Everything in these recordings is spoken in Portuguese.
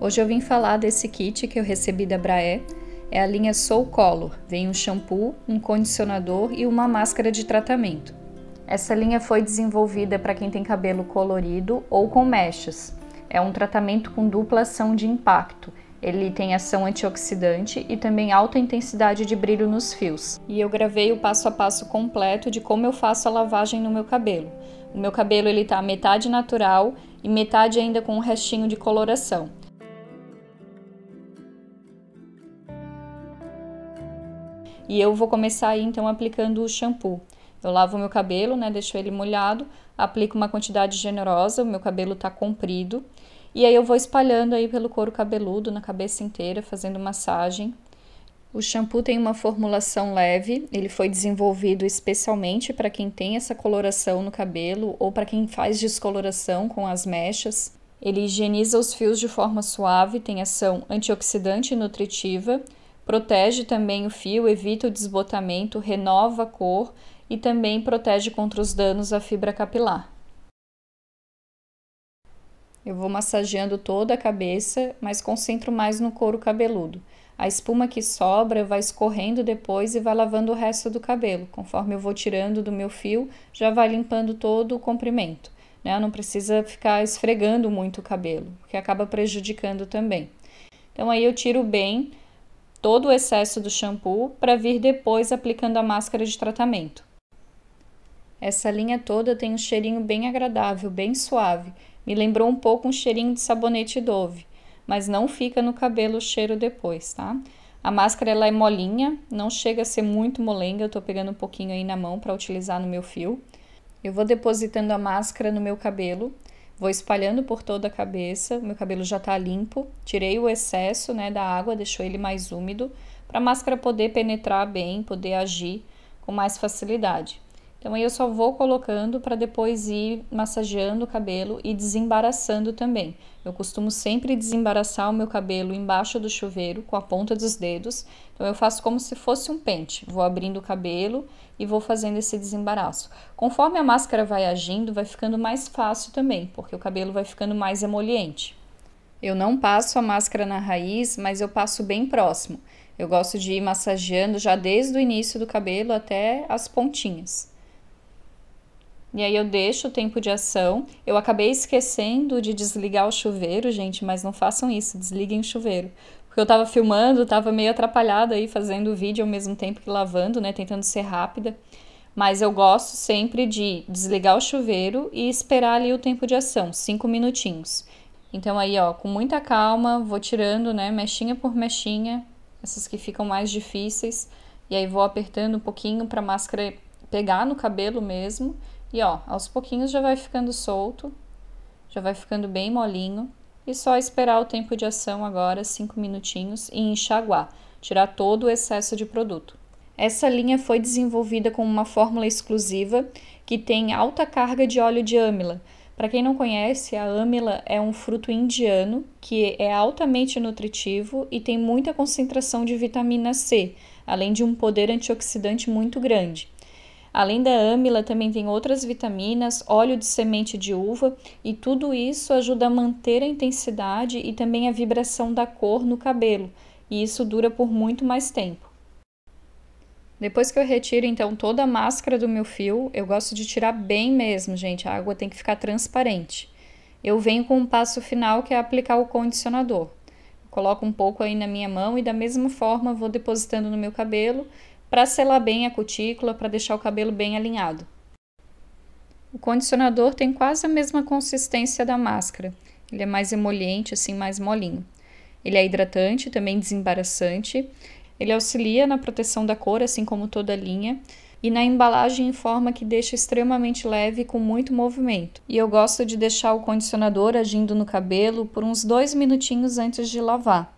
Hoje eu vim falar desse kit que eu recebi da Braé. É a linha Soul Color. Vem um shampoo, um condicionador e uma máscara de tratamento. Essa linha foi desenvolvida para quem tem cabelo colorido ou com mechas. É um tratamento com dupla ação de impacto. Ele tem ação antioxidante e também alta intensidade de brilho nos fios. E eu gravei o passo a passo completo de como eu faço a lavagem no meu cabelo. O meu cabelo ele tá metade natural e metade ainda com um restinho de coloração. E eu vou começar aí então aplicando o shampoo. Eu lavo meu cabelo, né, deixo ele molhado, aplico uma quantidade generosa, o meu cabelo tá comprido, e aí eu vou espalhando aí pelo couro cabeludo, na cabeça inteira, fazendo massagem. O shampoo tem uma formulação leve, ele foi desenvolvido especialmente para quem tem essa coloração no cabelo ou para quem faz descoloração com as mechas. Ele higieniza os fios de forma suave, tem ação antioxidante e nutritiva protege também o fio, evita o desbotamento, renova a cor e também protege contra os danos à fibra capilar. Eu vou massageando toda a cabeça, mas concentro mais no couro cabeludo. A espuma que sobra vai escorrendo depois e vai lavando o resto do cabelo. Conforme eu vou tirando do meu fio, já vai limpando todo o comprimento. Né? Não precisa ficar esfregando muito o cabelo, que acaba prejudicando também. Então aí eu tiro bem todo o excesso do shampoo para vir depois aplicando a máscara de tratamento. Essa linha toda tem um cheirinho bem agradável, bem suave. Me lembrou um pouco um cheirinho de sabonete Dove, mas não fica no cabelo o cheiro depois, tá? A máscara ela é molinha, não chega a ser muito molenga, eu tô pegando um pouquinho aí na mão para utilizar no meu fio. Eu vou depositando a máscara no meu cabelo Vou espalhando por toda a cabeça, meu cabelo já tá limpo. Tirei o excesso, né, da água, deixou ele mais úmido, para a máscara poder penetrar bem, poder agir com mais facilidade. Então aí eu só vou colocando para depois ir massageando o cabelo e desembaraçando também. Eu costumo sempre desembaraçar o meu cabelo embaixo do chuveiro com a ponta dos dedos. Então eu faço como se fosse um pente. Vou abrindo o cabelo e vou fazendo esse desembaraço. Conforme a máscara vai agindo, vai ficando mais fácil também, porque o cabelo vai ficando mais emoliente. Eu não passo a máscara na raiz, mas eu passo bem próximo. Eu gosto de ir massageando já desde o início do cabelo até as pontinhas. E aí eu deixo o tempo de ação. Eu acabei esquecendo de desligar o chuveiro, gente, mas não façam isso, desliguem o chuveiro. Porque eu tava filmando, tava meio atrapalhada aí fazendo o vídeo ao mesmo tempo que lavando, né, tentando ser rápida. Mas eu gosto sempre de desligar o chuveiro e esperar ali o tempo de ação, cinco minutinhos. Então aí, ó, com muita calma, vou tirando, né, mexinha por mexinha, essas que ficam mais difíceis, e aí vou apertando um pouquinho para a máscara pegar no cabelo mesmo e ó, aos pouquinhos já vai ficando solto, já vai ficando bem molinho. E só esperar o tempo de ação agora, 5 minutinhos, e enxaguar, tirar todo o excesso de produto. Essa linha foi desenvolvida com uma fórmula exclusiva que tem alta carga de óleo de âmila. Para quem não conhece, a âmila é um fruto indiano que é altamente nutritivo e tem muita concentração de vitamina C, além de um poder antioxidante muito grande. Além da âmila, também tem outras vitaminas, óleo de semente de uva e tudo isso ajuda a manter a intensidade e também a vibração da cor no cabelo, e isso dura por muito mais tempo. Depois que eu retiro então toda a máscara do meu fio, eu gosto de tirar bem mesmo, gente, a água tem que ficar transparente. Eu venho com um passo final que é aplicar o condicionador. coloco um pouco aí na minha mão e da mesma forma vou depositando no meu cabelo para selar bem a cutícula, para deixar o cabelo bem alinhado. O condicionador tem quase a mesma consistência da máscara. Ele é mais emoliente, assim, mais molinho. Ele é hidratante, também desembaraçante. Ele auxilia na proteção da cor, assim como toda a linha, e na embalagem em forma que deixa extremamente leve com muito movimento. E eu gosto de deixar o condicionador agindo no cabelo por uns dois minutinhos antes de lavar.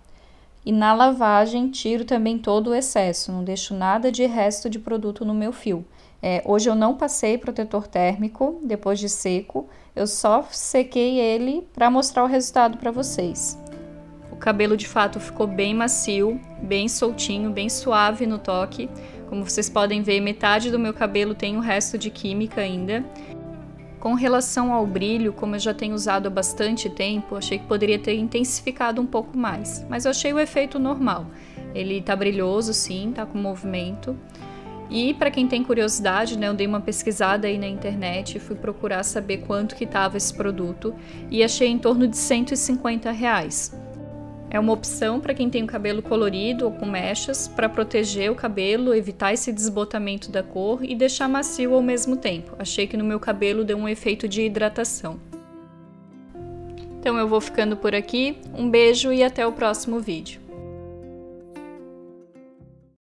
E na lavagem, tiro também todo o excesso, não deixo nada de resto de produto no meu fio. É, hoje eu não passei protetor térmico depois de seco, eu só sequei ele para mostrar o resultado para vocês. O cabelo de fato ficou bem macio, bem soltinho, bem suave no toque. Como vocês podem ver, metade do meu cabelo tem o resto de química ainda. Com relação ao brilho, como eu já tenho usado há bastante tempo, achei que poderia ter intensificado um pouco mais, mas eu achei o efeito normal. Ele tá brilhoso sim, tá com movimento. E para quem tem curiosidade, né, eu dei uma pesquisada aí na internet, fui procurar saber quanto que estava esse produto e achei em torno de 150 reais. É uma opção para quem tem o cabelo colorido ou com mechas para proteger o cabelo, evitar esse desbotamento da cor e deixar macio ao mesmo tempo. Achei que no meu cabelo deu um efeito de hidratação. Então eu vou ficando por aqui, um beijo e até o próximo vídeo.